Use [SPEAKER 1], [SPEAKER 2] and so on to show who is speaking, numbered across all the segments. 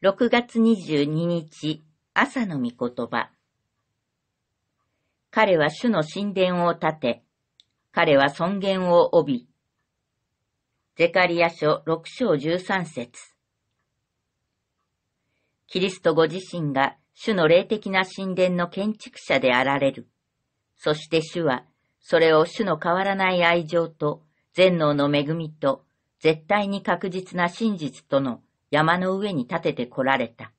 [SPEAKER 1] 六月二十二日、朝の御言葉。彼は主の神殿を建て、彼は尊厳を帯び。ゼカリア書六章十三節。キリストご自身が主の霊的な神殿の建築者であられる。そして主は、それを主の変わらない愛情と、全能の恵みと、絶対に確実な真実との山の上に建ててこられた。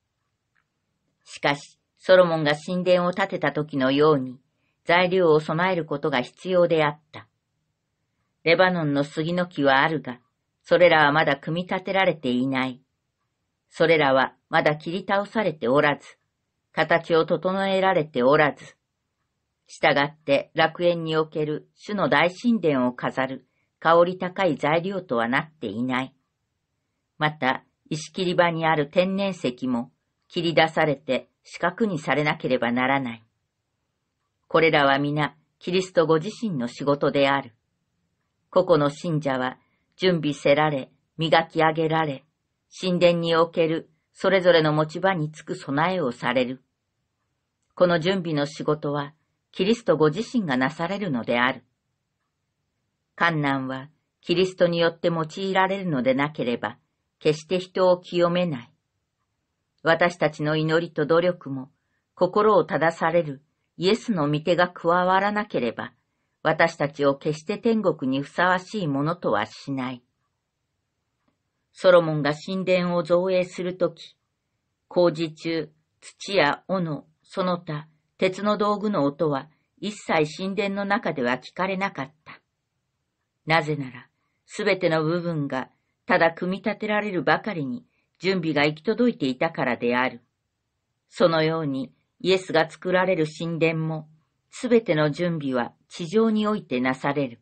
[SPEAKER 1] しかし、ソロモンが神殿を建てた時のように、材料を備えることが必要であった。レバノンの杉の木はあるが、それらはまだ組み立てられていない。それらはまだ切り倒されておらず、形を整えられておらず、従って楽園における主の大神殿を飾る香り高い材料とはなっていない。また、石切り場にある天然石も切り出されて四角にされなければならない。これらは皆、キリストご自身の仕事である。個々の信者は準備せられ、磨き上げられ、神殿におけるそれぞれの持ち場につく備えをされる。この準備の仕事は、キリストご自身がなされるのである。観難は、キリストによって用いられるのでなければ、決して人を清めない。私たちの祈りと努力も、心を正されるイエスの御手が加わらなければ、私たちを決して天国にふさわしいものとはしない。ソロモンが神殿を造営するとき、工事中、土や斧、その他、鉄の道具の音は一切神殿の中では聞かれなかった。なぜなら、すべての部分がただ組み立てられるばかりに準備が行き届いていたからである。そのようにイエスが作られる神殿も、すべての準備は地上においてなされる。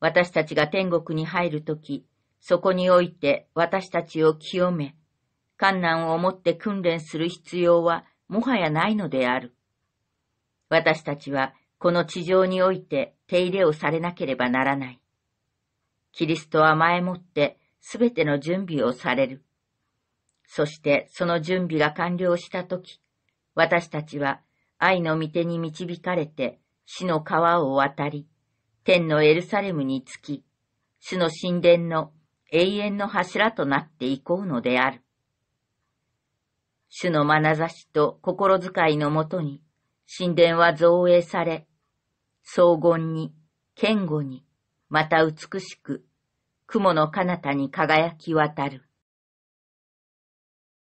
[SPEAKER 1] 私たちが天国に入るとき、そこにおいて私たちを清め、観難をもって訓練する必要はもはやないのである。私たちはこの地上において手入れをされなければならない。キリストは前もってすべての準備をされる。そしてその準備が完了したとき、私たちは愛の御手に導かれて死の川を渡り、天のエルサレムに着き、主の神殿の永遠の柱となっていこうのである。主の眼差しと心遣いのもとに、神殿は造営され、荘厳に、堅固に、また美しく、雲の彼方に輝き渡る。